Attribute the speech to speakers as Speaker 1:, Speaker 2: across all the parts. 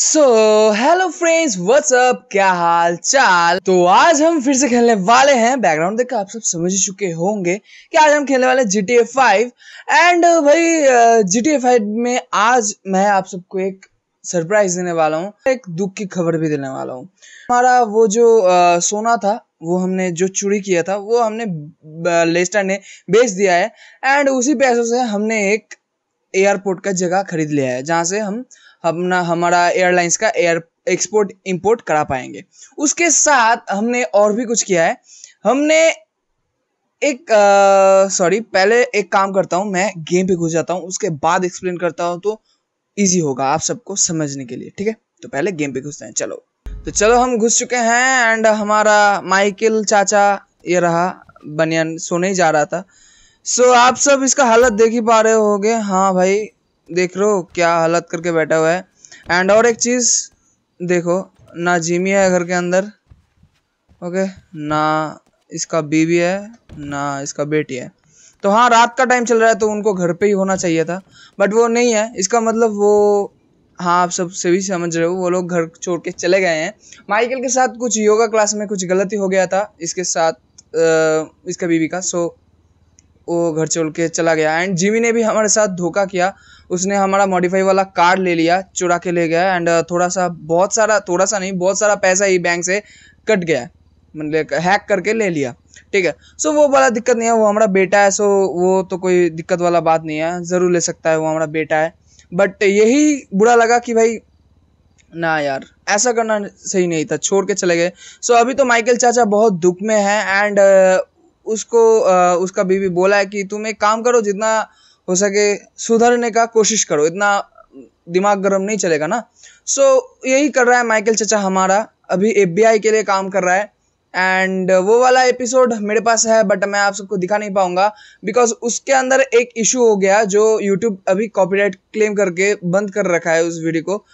Speaker 1: So hello friends WhatsApp क्या हाल चाल तो आज हम फिर से खेलने वाले हैं बैकग्राउंड देखकर आप सब समझ ही चुके होंगे कि आज हम खेलने वाले G T A five and भाई जी टी ए फाइव में आज मैं आप सबको एक सरप्राइज देने वाला हूँ एक दुख की खबर भी देने वाला हूँ हमारा वो जो आ, uh, सोना था वो हमने जो चोरी किया था वो हमने लेस्टर uh, ने बेच दिया है एंड उसी पैसों से हमने एक एयरपोर्ट का जगह खरीद लिया है जहाँ से हम अपना हमारा एयरलाइंस का एयर एक्सपोर्ट इंपोर्ट करा पाएंगे उसके साथ हमने और भी कुछ किया है हमने एक सॉरी पहले एक काम करता हूँ मैं गेम पे घुस जाता हूँ उसके बाद एक्सप्लेन करता हूँ तो इजी होगा आप सबको समझने के लिए ठीक है तो पहले गेम पे घुसते हैं चलो तो चलो हम घुस चुके हैं एंड हमारा माइकिल चाचा ये रहा बनियान सोने ही जा रहा था सो so, आप सब इसका हालत देख ही पा रहे होगे हाँ भाई देख रहे हो क्या हालत करके बैठा हुआ है एंड और एक चीज़ देखो ना जिमी है घर के अंदर ओके ना इसका बीवी है ना इसका बेटी है तो हाँ रात का टाइम चल रहा है तो उनको घर पे ही होना चाहिए था बट वो नहीं है इसका मतलब वो हाँ आप सब से भी समझ रहे हो वो लोग घर छोड़ के चले गए हैं माइकल के साथ कुछ योगा क्लास में कुछ गलती हो गया था इसके साथ इसका बीवी का सो वो घर छोड़ के चला गया एंड जिमी ने भी हमारे साथ धोखा किया उसने हमारा मॉडिफाई वाला कार्ड ले लिया चुरा के ले गया एंड uh, थोड़ा सा बहुत सारा थोड़ा सा नहीं बहुत सारा पैसा ही बैंक से कट गया मतलब हैक करके ले लिया ठीक है सो वो वाला दिक्कत नहीं है वो हमारा बेटा है सो वो तो कोई दिक्कत वाला बात नहीं है ज़रूर ले सकता है वो हमारा बेटा है बट यही बुरा लगा कि भाई ना यार ऐसा करना सही नहीं था छोड़ के चले गए सो so, अभी तो माइकल चाचा बहुत दुख में है एंड उसको उसका बीवी बोला है कि तुम एक काम करो जितना हो सके सुधरने का कोशिश करो इतना दिमाग गर्म नहीं चलेगा ना सो so, यही कर रहा है माइकल चचा हमारा अभी एफ के लिए काम कर रहा है एंड वो वाला एपिसोड मेरे पास है बट मैं आप सबको दिखा नहीं पाऊंगा बिकॉज उसके अंदर एक इशू हो गया जो यूट्यूब अभी कॉपीराइट क्लेम करके बंद कर रखा है उस वीडियो को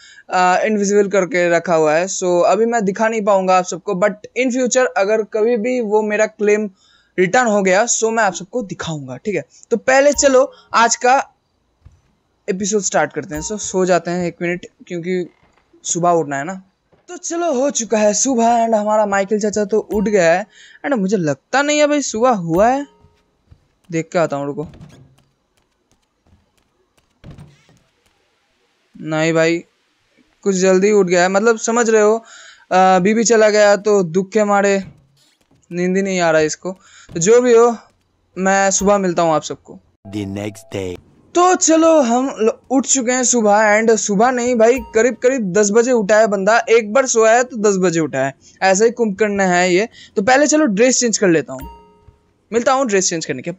Speaker 1: इनविजिबल करके रखा हुआ है सो so, अभी मैं दिखा नहीं पाऊंगा आप सबको बट इन फ्यूचर अगर कभी भी वो मेरा क्लेम रिटर्न हो गया सो मैं आप सबको दिखाऊंगा ठीक है तो पहले चलो आज का एपिसोड स्टार्ट करते हैं सो सो जाते हैं एक मिनट क्योंकि सुबह उठना है ना तो चलो हो चुका है सुबह एंड हमारा माइकल चाचा तो उठ गया है एंड मुझे लगता नहीं है भाई सुबह हुआ है देख के आता हूँ रुको नहीं भाई कुछ जल्दी उठ गया है मतलब समझ रहे हो बीबी चला गया तो दुख के मारे नींद ही नहीं आ रहा है इसको तो जो भी हो मैं सुबह मिलता हूँ आप सबको नेक्स्ट डे तो चलो हम उठ चुके हैं सुबह एंड सुबह नहीं भाई करीब करीब दस बजे उठा है बंदा एक बार सोया है तो दस बजे उठा है ऐसा ही कुंभकर्ण है ये तो पहले चलो ड्रेस चेंज कर लेता हूँ मिलता हूँ ड्रेस चेंज करने के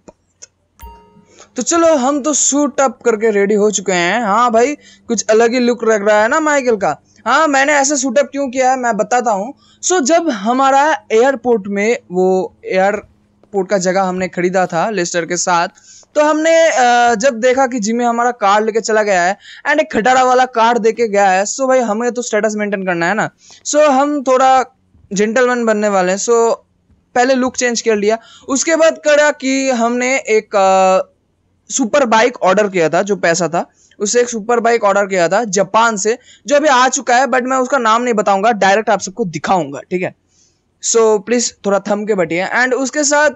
Speaker 1: तो चलो हम तो सूट अप करके रेडी हो चुके हैं हाँ भाई कुछ अलग ही लुक लग रहा है ना माइकल का हाँ मैंने ऐसा सूटअप क्यों किया है मैं बताता हूँ सो so, जब हमारा एयरपोर्ट में वो एयरपोर्ट का जगह हमने खरीदा था लेस्टर के साथ तो हमने जब देखा कि जिमी हमारा कार लेके चला गया है एंड एक खटारा वाला कार दे के गया है सो भाई हमें तो स्टेटस मेंटेन करना है ना सो हम थोड़ा जेंटलमैन बनने वाले हैं सो पहले लुक चेंज कर लिया उसके बाद करा कि हमने एक सुपर बाइक ऑर्डर किया था जो पैसा था उससे एक सुपर बाइक ऑर्डर किया था जापान से जो अभी आ चुका है बट मैं उसका नाम नहीं बताऊंगा डायरेक्ट आप सबको दिखाऊंगा ठीक है सो प्लीज़ थोड़ा थम के बटिए एंड उसके साथ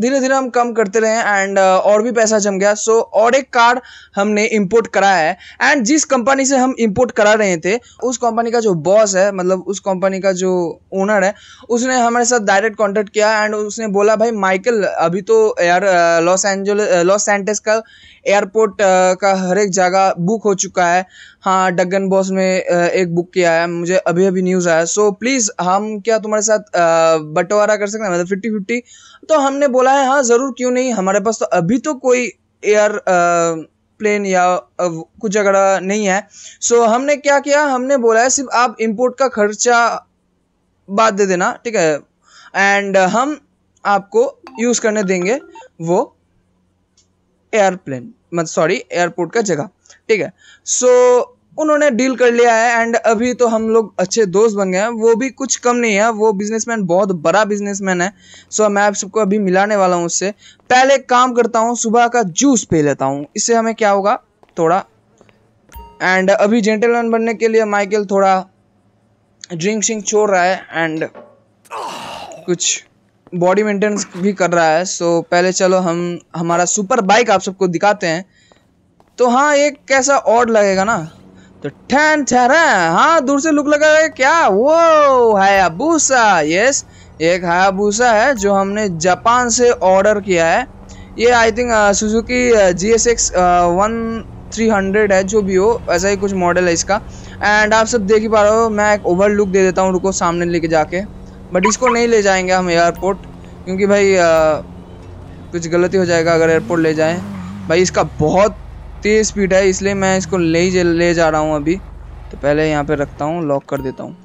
Speaker 1: धीरे धीरे हम कम करते रहे एंड uh, और भी पैसा जम गया सो so, और एक कार हमने इंपोर्ट कराया है एंड जिस कंपनी से हम इंपोर्ट करा रहे थे उस कंपनी का जो बॉस है मतलब उस कंपनी का जो ओनर है उसने हमारे साथ डायरेक्ट कांटेक्ट किया एंड उसने बोला भाई माइकल अभी तो यार लॉस एंजल लॉस सेंटेस का एयरपोर्ट uh, का हर एक जगह बुक हो चुका है हाँ डगन बॉस में एक बुक किया है मुझे अभी अभी न्यूज़ आया सो प्लीज़ हम क्या तुम्हारे साथ बंटवारा कर सकते हैं मतलब फिफ्टी फिफ्टी तो हमने बोला है हाँ ज़रूर क्यों नहीं हमारे पास तो अभी तो कोई एयर प्लेन या कुछ झगड़ा नहीं है सो so, हमने क्या किया हमने बोला है सिर्फ आप इम्पोर्ट का खर्चा बाद दे देना ठीक है एंड हम आपको यूज़ करने देंगे वो एयरप्लेन मत सॉरी एयरपोर्ट का जगह ठीक है सो so, उन्होंने डील कर लिया है एंड अभी तो हम लोग अच्छे दोस्त बन गए हैं वो भी कुछ कम नहीं है वो बिजनेसमैन बहुत बड़ा बिजनेसमैन है सो so, मैं आप सबको अभी मिलाने वाला हूँ उससे पहले काम करता हूँ सुबह का जूस पी लेता हूँ इससे हमें क्या होगा थोड़ा एंड अभी जेंटलमैन बनने के लिए माइकल थोड़ा ड्रिंक छोड़ रहा है एंड कुछ बॉडी मेंटेनेंस भी कर रहा है सो पहले चलो हम हमारा सुपर बाइक आप सबको दिखाते हैं तो हाँ एक कैसा ऑड लगेगा ना तो ठहन ठहरा हाँ दूर से लुक लगा है क्या वो हायाबूसा यस एक हायाबूसा है जो हमने जापान से ऑर्डर किया है ये I think Suzuki G S X one three hundred है जो भी हो ऐसा ही कुछ मॉडल है इसका एंड आप सब देख ही पा रहे हो मैं एक ओवर लुक दे देता हूँ रुको सामने लेके जाके बट इसको नहीं ले जाएंगे हम एयरपोर्ट क्योंकि भाई आ, कुछ गलती हो जाएगा अगर एयरपोर्ट ले जाएं भाई इसका बहुत तेज़ स्पीड है इसलिए मैं इसको ले ले जा रहा हूँ अभी तो पहले यहाँ पे रखता हूँ लॉक कर देता हूँ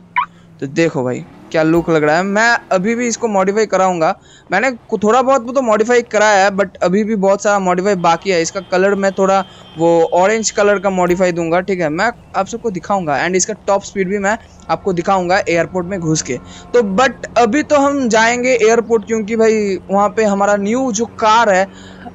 Speaker 1: तो देखो भाई क्या लुक लग रहा है मैं अभी भी इसको मॉडिफाई कराऊंगा मैंने थोड़ा बहुत तो मॉडिफाई कराया है बट अभी भी बहुत सारा मॉडिफाई बाकी है इसका कलर मैं थोड़ा वो ऑरेंज कलर का मॉडिफाई दूंगा ठीक है मैं आप सबको दिखाऊंगा एंड इसका टॉप स्पीड भी मैं आपको दिखाऊंगा एयरपोर्ट में घुस के तो बट अभी तो हम जाएंगे एयरपोर्ट क्योंकि भाई वहाँ पे हमारा न्यू जो कार है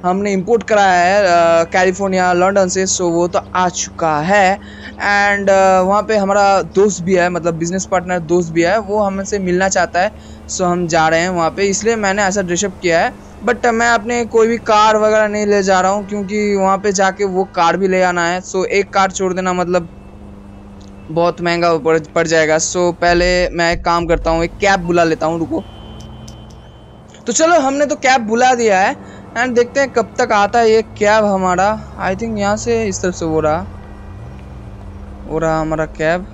Speaker 1: हमने इंपोर्ट कराया है कैलिफोर्निया लंदन से सो वो तो आ चुका है एंड वहाँ पे हमारा दोस्त भी है मतलब बिजनेस पार्टनर दोस्त भी है वो हमसे मिलना चाहता है सो हम जा रहे हैं वहाँ पे इसलिए मैंने ऐसा ड्रेसअप किया है बट मैं अपने कोई भी कार वगैरह नहीं ले जा रहा हूँ क्योंकि वहाँ पे जाके वो कार भी ले आना है सो एक कार छोड़ देना मतलब बहुत महंगा पड़ जाएगा सो पहले मैं एक काम करता हूँ एक कैब बुला लेता हूँ रुको तो चलो हमने तो कैब बुला दिया है एंड देखते हैं कब तक आता है ये कैब हमारा आई थिंक यहाँ से इस तरफ से हो रहा हो रहा हमारा कैब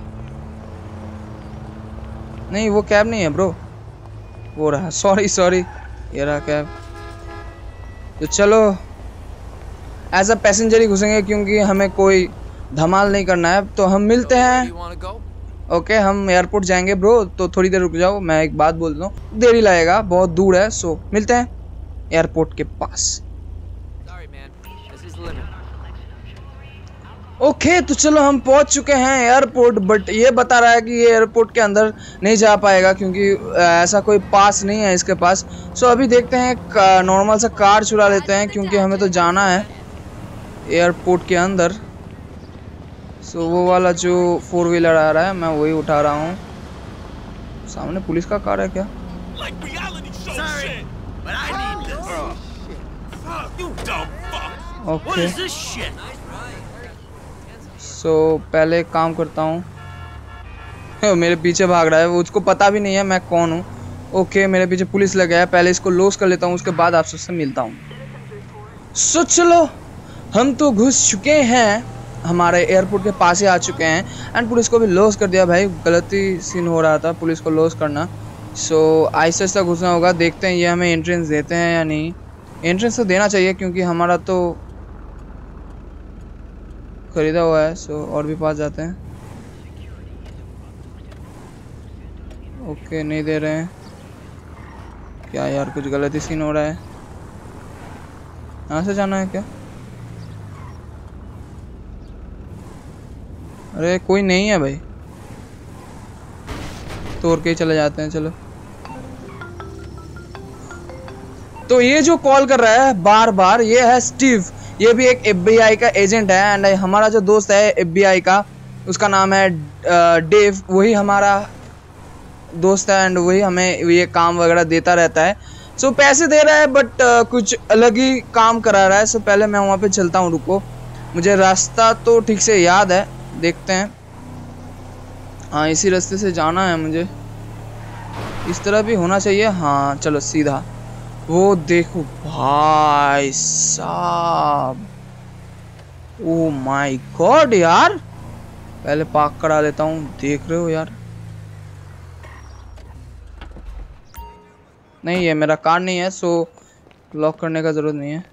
Speaker 1: नहीं वो कैब नहीं है ब्रो वो रहा सॉरी सॉरी ये रहा कैब तो चलो एज अ पैसेंजर ही घुसेंगे क्योंकि हमें कोई धमाल नहीं करना है तो हम मिलते हैं ओके हम एयरपोर्ट जाएंगे ब्रो तो थोड़ी देर रुक जाओ मैं एक बात बोल दूँ देरी लगेगा बहुत दूर है सो मिलते हैं एयरपोर्ट के पास ओके okay, तो चलो हम पहुंच चुके हैं एयरपोर्ट बट ये बता रहा है कि ये एयरपोर्ट के अंदर नहीं जा पाएगा क्योंकि ऐसा कोई पास नहीं है इसके पास सो अभी देखते हैं नॉर्मल सा कार चुरा लेते हैं क्योंकि हमें तो जाना है एयरपोर्ट के अंदर सो वो वाला जो फोर व्हीलर आ रहा है मैं वही उठा रहा हूँ सामने पुलिस का कार है क्या Sorry, ओके सो पहले एक काम करता हूँ मेरे पीछे भाग रहा है उसको पता भी नहीं है मैं कौन हूँ ओके मेरे पीछे पुलिस लग गया है पहले इसको लॉस कर लेता हूँ उसके बाद आप सबसे मिलता हूँ सो चलो हम तो घुस चुके हैं हमारे एयरपोर्ट के पास ही आ चुके हैं एंड पुलिस को भी लॉस कर दिया भाई गलती सीन हो रहा था पुलिस को लॉस करना सो आहिस्ता आहिस्ता घुसना होगा देखते हैं ये हमें एंट्रेंस देते हैं या नहीं एंट्रेंस तो देना चाहिए क्योंकि हमारा तो ख़रीदा हुआ है सो और भी पास जाते हैं ओके नहीं दे रहे हैं क्या यार कुछ गलत ही सीन हो रहा है यहाँ से जाना है क्या अरे कोई नहीं है भाई तोड़ के ही चले जाते हैं चलो तो ये जो कॉल कर रहा है बार बार ये है स्टीव ये भी एक एफबीआई का एजेंट है एंड हमारा जो दोस्त है एफबीआई का उसका नाम है डेव वही हमारा दोस्त है एंड वही हमें ये काम वगैरह देता रहता है सो so, पैसे दे रहा है बट uh, कुछ अलग ही काम करा रहा है सो so, पहले मैं वहाँ पे चलता हूँ रुको मुझे रास्ता तो ठीक से याद है देखते हैं हाँ इसी रास्ते से जाना है मुझे इस तरह भी होना चाहिए हाँ चलो सीधा वो देखो भाई साहब ओ माय गॉड यार पहले पाक करा लेता हूँ देख रहे हो यार नहीं है मेरा कार नहीं है सो लॉक करने का जरूरत नहीं है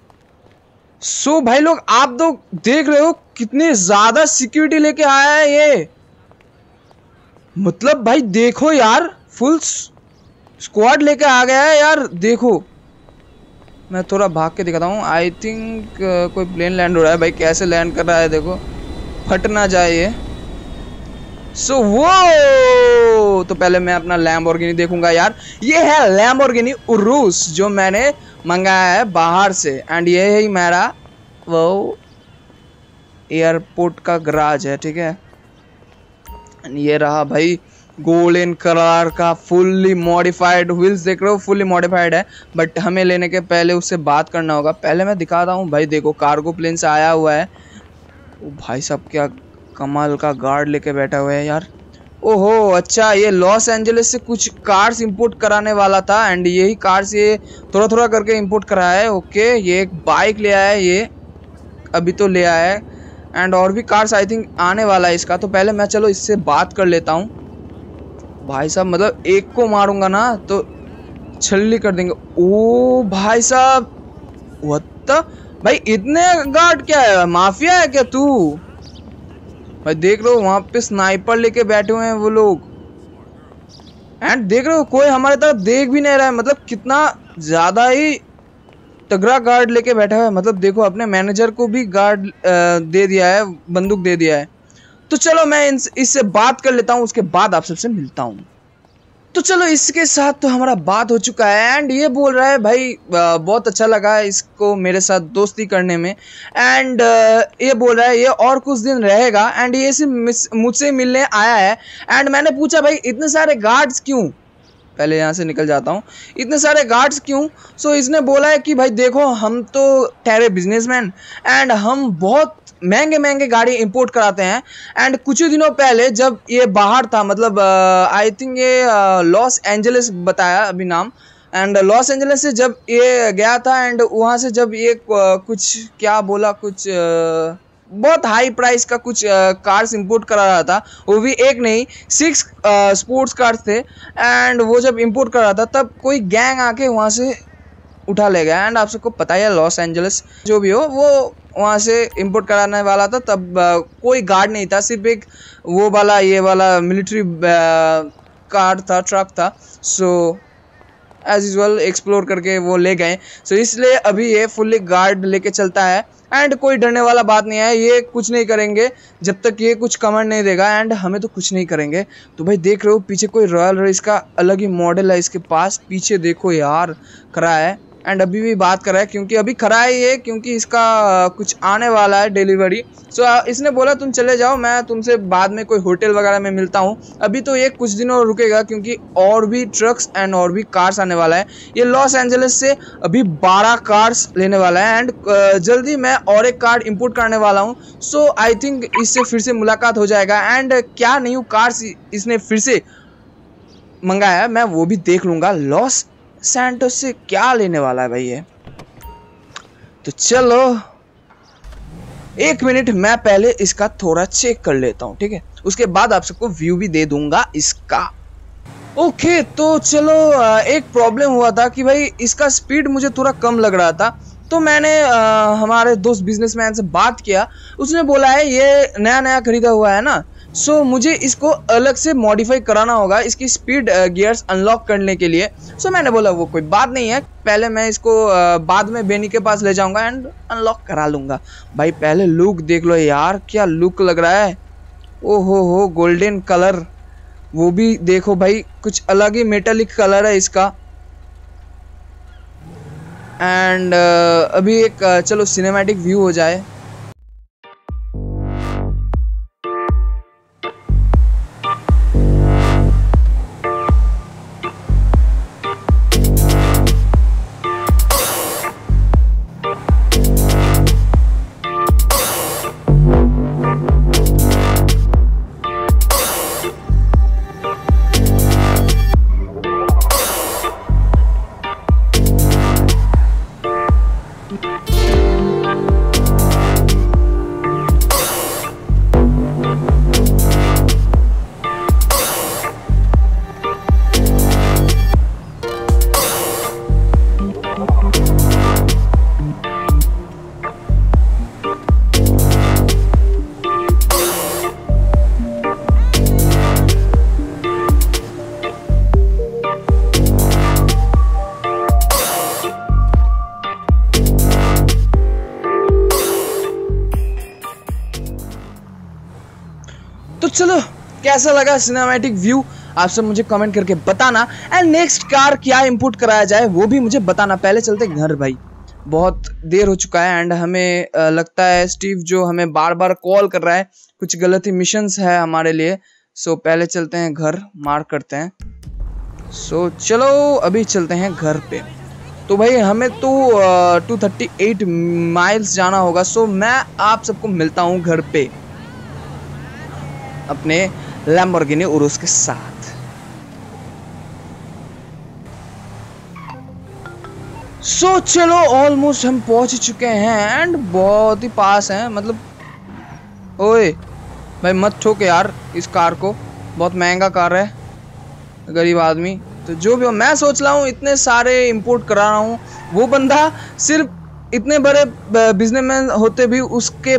Speaker 1: सो so, भाई लोग आप लोग देख रहे हो कितने ज्यादा सिक्योरिटी लेके आया है ये मतलब भाई देखो यार फुल स्क्वाड लेके आ गया है यार देखो मैं थोड़ा भाग के दिखाता हूँ आई थिंक uh, कोई प्लेन लैंड हो रहा है भाई कैसे लैंड कर रहा है देखो फट ना जाए ये सो so, वो तो पहले मैं अपना लैम्बोर्गिनी देखूंगा यार ये है लैम्बोर्गिनी उरूस जो मैंने मंगाया है बाहर से एंड ये ही मेरा वो एयरपोर्ट का गराज है ठीक है ये रहा भाई गोल्डन कलर का फुल्ली मॉडिफाइड व्हील्स देख रहे हो फुल्ली मॉडिफाइड है बट हमें लेने के पहले उससे बात करना होगा पहले मैं दिखाता हूँ भाई देखो कार्गो प्लेन से आया हुआ है ओ भाई साहब क्या कमाल का गार्ड लेके बैठा हुआ है यार ओहो अच्छा ये लॉस एंजलिस से कुछ कार्स इंपोर्ट कराने वाला था एंड यही कार्स ये थोड़ा थोड़ा करके इंपोर्ट कराया है ओके ये एक बाइक ले आया है ये अभी तो ले आया है एंड और भी कार्स आई थिंक आने वाला है इसका तो पहले मैं चलो इससे बात कर लेता हूँ भाई साहब मतलब एक को मारूंगा ना तो छल्ली कर देंगे ओ भाई साहब वत्ता भाई इतने गार्ड क्या है माफिया है क्या तू भाई देख लो वहां वहाँ पे स्नाइपर लेके बैठे हुए हैं वो लोग एंड देख रहे हो कोई हमारे तरफ देख भी नहीं रहा है मतलब कितना ज़्यादा ही तगड़ा गार्ड लेके बैठा हुआ है मतलब देखो अपने मैनेजर को भी गार्ड दे दिया है बंदूक दे दिया है तो चलो मैं इससे बात कर लेता हूँ उसके बाद आप सबसे मिलता हूँ तो चलो इसके साथ तो हमारा बात हो चुका है एंड ये बोल रहा है भाई बहुत अच्छा लगा इसको मेरे साथ दोस्ती करने में एंड ये बोल रहा है ये और कुछ दिन रहेगा एंड ये सिर्फ मुझसे मिलने आया है एंड मैंने पूछा भाई इतने सारे गार्ड्स क्यों पहले यहाँ से निकल जाता हूँ इतने सारे गार्ड्स क्यों सो so, इसने बोला है कि भाई देखो हम तो ठहरे बिजनेसमैन एंड हम बहुत महंगे महंगे गाड़ी इंपोर्ट कराते हैं एंड कुछ ही दिनों पहले जब ये बाहर था मतलब आई uh, थिंक ये लॉस uh, एंजलिस बताया अभी नाम एंड लॉस एंजलिस से जब ये गया था एंड वहाँ से जब ये uh, कुछ क्या बोला कुछ बहुत हाई प्राइस का कुछ कार्स इंपोर्ट करा रहा था वो भी एक नहीं सिक्स स्पोर्ट्स कार्स थे एंड वो जब इंपोर्ट कर रहा था तब कोई गैंग आके वहाँ से उठा ले गया एंड आप सबको पता है लॉस एंजल्स जो भी हो वो वहाँ से इंपोर्ट कराने वाला था तब आ, कोई गार्ड नहीं था सिर्फ एक वो वाला ये वाला मिलिट्री कार था ट्रक था सो एज यूजल एक्सप्लोर करके वो ले गए सो so, इसलिए अभी ये फुल्ली गार्ड लेके चलता है एंड कोई डरने वाला बात नहीं है ये कुछ नहीं करेंगे जब तक ये कुछ कमेंट नहीं देगा एंड हमें तो कुछ नहीं करेंगे तो भाई देख रहे हो पीछे कोई रॉयल रेस का अलग ही मॉडल है इसके पास पीछे देखो यार करा है एंड अभी भी बात कर रहा है क्योंकि अभी खड़ा है ये क्योंकि इसका कुछ आने वाला है डिलीवरी सो so, इसने बोला तुम चले जाओ मैं तुमसे बाद में कोई होटल वगैरह में मिलता हूँ अभी तो ये कुछ दिनों रुकेगा क्योंकि और भी ट्रक्स एंड और भी कार्स आने वाला है ये लॉस एंजलिस से अभी बारह कार्स लेने वाला है एंड जल्दी मैं और एक कार इम्पोर्ट करने वाला हूँ सो आई थिंक इससे फिर से मुलाकात हो जाएगा एंड क्या न्यू कार्स इसने फिर से मंगाया मैं वो भी देख लूँगा लॉस सैंटोस से क्या लेने वाला है भाई ये तो चलो एक मिनट मैं पहले इसका थोड़ा चेक कर लेता हूँ ठीक है उसके बाद आप सबको व्यू भी दे दूंगा इसका ओके तो चलो एक प्रॉब्लम हुआ था कि भाई इसका स्पीड मुझे थोड़ा कम लग रहा था तो मैंने आ, हमारे दोस्त बिजनेसमैन से बात किया उसने बोला है ये नया नया खरीदा हुआ है ना सो so, मुझे इसको अलग से मॉडिफाई कराना होगा इसकी स्पीड गियर्स अनलॉक करने के लिए सो so, मैंने बोला वो कोई बात नहीं है पहले मैं इसको uh, बाद में बेनी के पास ले जाऊंगा एंड अनलॉक करा लूँगा भाई पहले लुक देख लो यार क्या लुक लग रहा है ओ हो हो गोल्डन कलर वो भी देखो भाई कुछ अलग ही मेटालिक कलर है इसका एंड uh, अभी एक uh, चलो सिनेमैटिक व्यू हो जाए कैसा लगा सिनेमैटिक व्यू आप सब मुझे कमेंट करके बताना एंड नेक्स्ट कार क्या इम्पुट कराया जाए वो भी मुझे बताना पहले चलते घर भाई बहुत देर हो चुका है एंड हमें लगता है स्टीव जो हमें बार बार कॉल कर रहा है कुछ गलत ही मिशंस है हमारे लिए सो so, पहले चलते हैं घर मार करते हैं सो so, चलो अभी चलते हैं घर पे तो भाई हमें तो टू थर्टी एट माइल्स जाना होगा सो so, मैं आप सबको मिलता हूँ घर पे अपने Lamborghini urus के साथ सो so, चलो ऑलमोस्ट हम पहुंच चुके हैं एंड बहुत ही पास हैं मतलब ओए भाई मत ठोक यार इस कार को बहुत महंगा कार है गरीब आदमी तो जो भी हो मैं सोच रहा हूँ इतने सारे इंपोर्ट करा रहा हूँ वो बंदा सिर्फ इतने बड़े बिजनेसमैन होते भी उसके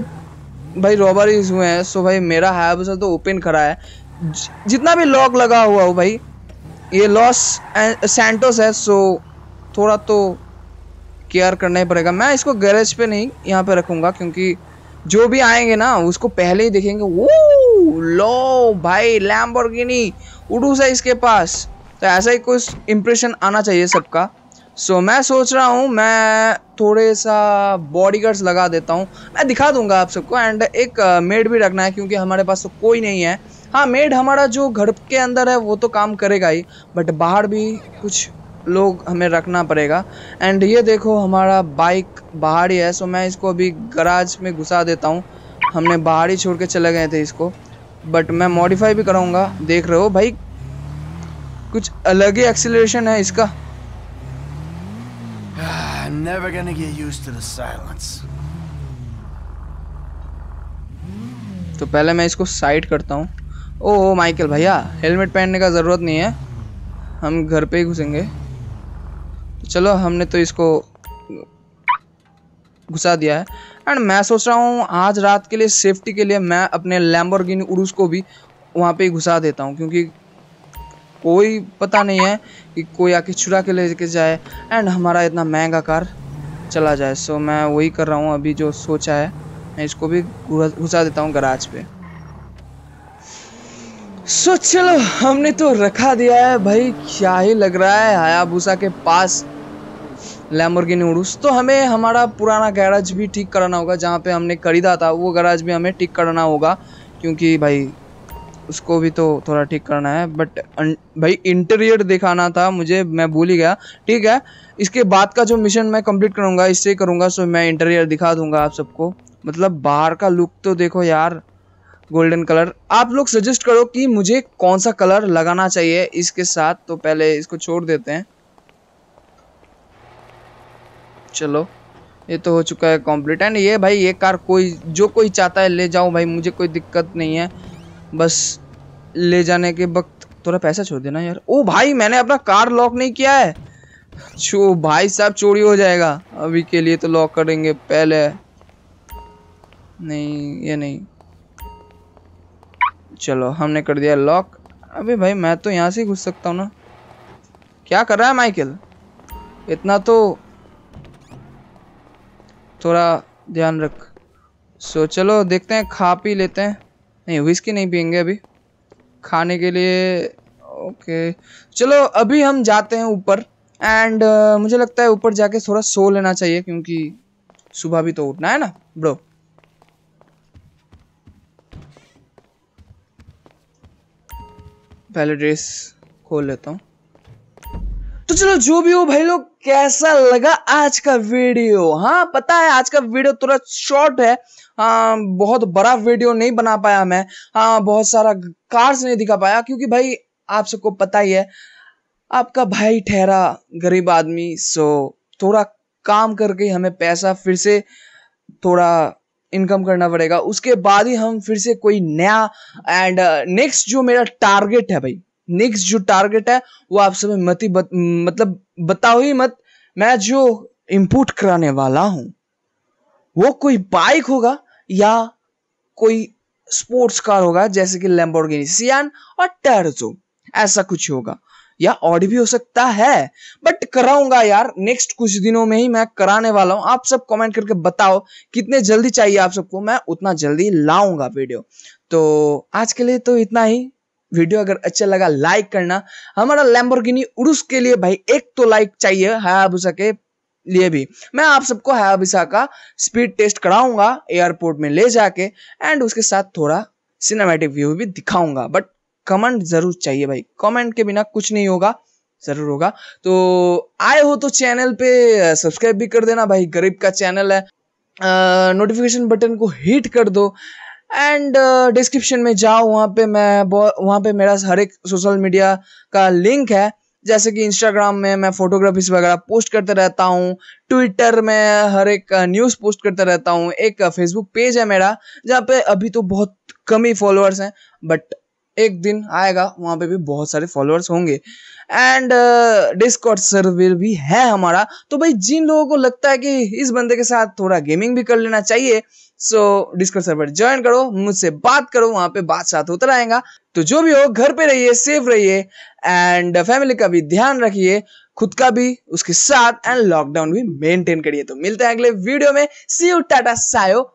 Speaker 1: भाई रॉबरीज हुए हैं सो भाई मेरा तो है तो ओपन खड़ा है जितना भी लॉक लगा हुआ हो भाई ये लॉस सेंटोस है सो थोड़ा तो केयर करना ही पड़ेगा मैं इसको गैरेज पे नहीं यहाँ पे रखूँगा क्योंकि जो भी आएंगे ना उसको पहले ही देखेंगे वो लो भाई लैम्बोर्गिनी उडूस है इसके पास तो ऐसा ही कुछ इम्प्रेशन आना चाहिए सबका सो so, मैं सोच रहा हूँ मैं थोड़े सा बॉडी गार्ड्स लगा देता हूँ मैं दिखा दूँगा आप सबको एंड एक मेड uh, भी रखना है क्योंकि हमारे पास तो कोई नहीं है हाँ मेड हमारा जो घर के अंदर है वो तो काम करेगा ही बट बाहर भी कुछ लोग हमें रखना पड़ेगा एंड ये देखो हमारा बाइक बाहर ही है सो मैं इसको अभी गराज में घुसा देता हूँ हमने बाहर ही छोड़ के चले गए थे इसको बट मैं मॉडिफाई भी कराऊंगा देख रहे हो भाई कुछ अलग ही एक्सीलरेशन है इसका ah, never gonna get used to the silence. तो पहले मैं इसको साइड करता हूँ ओ माइकल भैया हेलमेट पहनने का ज़रूरत नहीं है हम घर पे ही घुसेंगे तो चलो हमने तो इसको घुसा दिया है एंड मैं सोच रहा हूँ आज रात के लिए सेफ्टी के लिए मैं अपने लैम्बोर्गिनी उरूस को भी वहाँ पे ही घुसा देता हूँ क्योंकि कोई पता नहीं है कि कोई आके छुरा के लेके जाए एंड हमारा इतना महंगा कार चला जाए सो मैं वही कर रहा हूँ अभी जो सोचा है मैं इसको भी घुसा देता हूँ गराज पे सो चलो हमने तो रखा दिया है भाई क्या ही लग रहा है हयाबूसा के पास लैमोरगिनी उड़ूस तो हमें हमारा पुराना गैराज भी ठीक कराना होगा जहाँ पे हमने खरीदा था वो गैराज भी हमें ठीक कराना होगा क्योंकि भाई उसको भी तो थोड़ा ठीक करना है बट भाई इंटीरियर दिखाना था मुझे मैं भूल ही गया ठीक है इसके बाद का जो मिशन मैं कंप्लीट करूँगा इससे करूँगा सो मैं इंटीरियर दिखा दूँगा आप सबको मतलब बाहर का लुक तो देखो यार गोल्डन कलर आप लोग सजेस्ट करो कि मुझे कौन सा कलर लगाना चाहिए इसके साथ तो पहले इसको छोड़ देते हैं चलो ये तो हो चुका है कॉम्प्लीट एंड ये भाई ये कार कोई जो कोई चाहता है ले जाऊँ भाई मुझे कोई दिक्कत नहीं है बस ले जाने के वक्त थोड़ा पैसा छोड़ देना यार ओ भाई मैंने अपना कार लॉक नहीं किया है छो भाई साहब चोरी हो जाएगा अभी के लिए तो लॉक करेंगे पहले नहीं ये नहीं चलो हमने कर दिया लॉक अबे भाई मैं तो यहाँ से घुस सकता हूँ ना क्या कर रहा है माइकल इतना तो थोड़ा ध्यान रख सो चलो देखते हैं खा पी लेते हैं नहीं विस्की नहीं पियेंगे अभी खाने के लिए ओके चलो अभी हम जाते हैं ऊपर एंड uh, मुझे लगता है ऊपर जाके थोड़ा सो लेना चाहिए क्योंकि सुबह भी तो उठना है ना ब्रो पहले ड्रेस खोल लेता हूँ तो चलो जो भी हो भाई लोग कैसा लगा आज का वीडियो हाँ पता है आज का वीडियो थोड़ा शॉर्ट है आ, हाँ, बहुत बड़ा वीडियो नहीं बना पाया मैं हाँ बहुत सारा कार्स नहीं दिखा पाया क्योंकि भाई आप सबको पता ही है आपका भाई ठहरा गरीब आदमी सो थोड़ा काम करके हमें पैसा फिर से थोड़ा इनकम करना पड़ेगा उसके बाद ही हम फिर से कोई नया एंड नेक्स्ट uh, जो मेरा टारगेट है भाई नेक्स्ट जो टारगेट है वो आप सब मत ही मतलब बताओ ही मत मैं जो इम्पोर्ट कराने वाला हूँ वो कोई बाइक होगा या कोई स्पोर्ट्स कार होगा जैसे कि लैम्बोर्गिनी सियान और टर्जो ऐसा कुछ होगा या ऑड भी हो सकता है बट कराऊंगा यार नेक्स्ट कुछ दिनों में ही मैं कराने वाला हूँ आप सब कमेंट करके बताओ कितने जल्दी चाहिए आप सबको मैं उतना जल्दी लाऊंगा वीडियो तो आज के लिए तो इतना ही वीडियो अगर अच्छा लगा लाइक करना हमारा लैम्बोर्गिनी उड़ूस के लिए भाई एक तो लाइक चाहिए हयाबुसा के लिए भी मैं आप सबको हयाबुसा का स्पीड टेस्ट कराऊंगा एयरपोर्ट में ले जाके एंड उसके साथ थोड़ा सिनेमैटिक व्यू भी दिखाऊंगा बट कमेंट जरूर चाहिए भाई कमेंट के बिना कुछ नहीं होगा जरूर होगा तो आए हो तो चैनल पे सब्सक्राइब भी कर देना भाई गरीब का चैनल है नोटिफिकेशन बटन को हिट कर दो एंड डिस्क्रिप्शन uh, में जाओ वहाँ पे मैं वहाँ पे मेरा हर एक सोशल मीडिया का लिंक है जैसे कि इंस्टाग्राम में मैं फोटोग्राफीज वगैरह पोस्ट करते रहता हूँ ट्विटर में हर एक न्यूज़ पोस्ट करते रहता हूँ एक फेसबुक पेज है मेरा जहाँ पे अभी तो बहुत कम ही फॉलोअर्स हैं बट एक दिन आएगा वहाँ पे भी बहुत सारे फॉलोअर्स होंगे एंड डिस्कॉर्ड सर्वर भी है हमारा तो भाई जिन लोगों को लगता है कि इस बंदे के साथ थोड़ा गेमिंग भी कर लेना चाहिए सो डिस्कॉर्ड सर्वर ज्वाइन करो मुझसे बात करो वहाँ पे बात साथ होता रहेगा तो जो भी हो घर पे रहिए सेफ रहिए एंड फैमिली का भी ध्यान रखिए खुद का भी उसके साथ एंड लॉकडाउन भी मेंटेन करिए तो मिलते हैं अगले वीडियो में सी यू टाटा सायो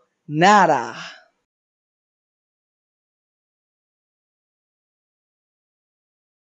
Speaker 1: नारा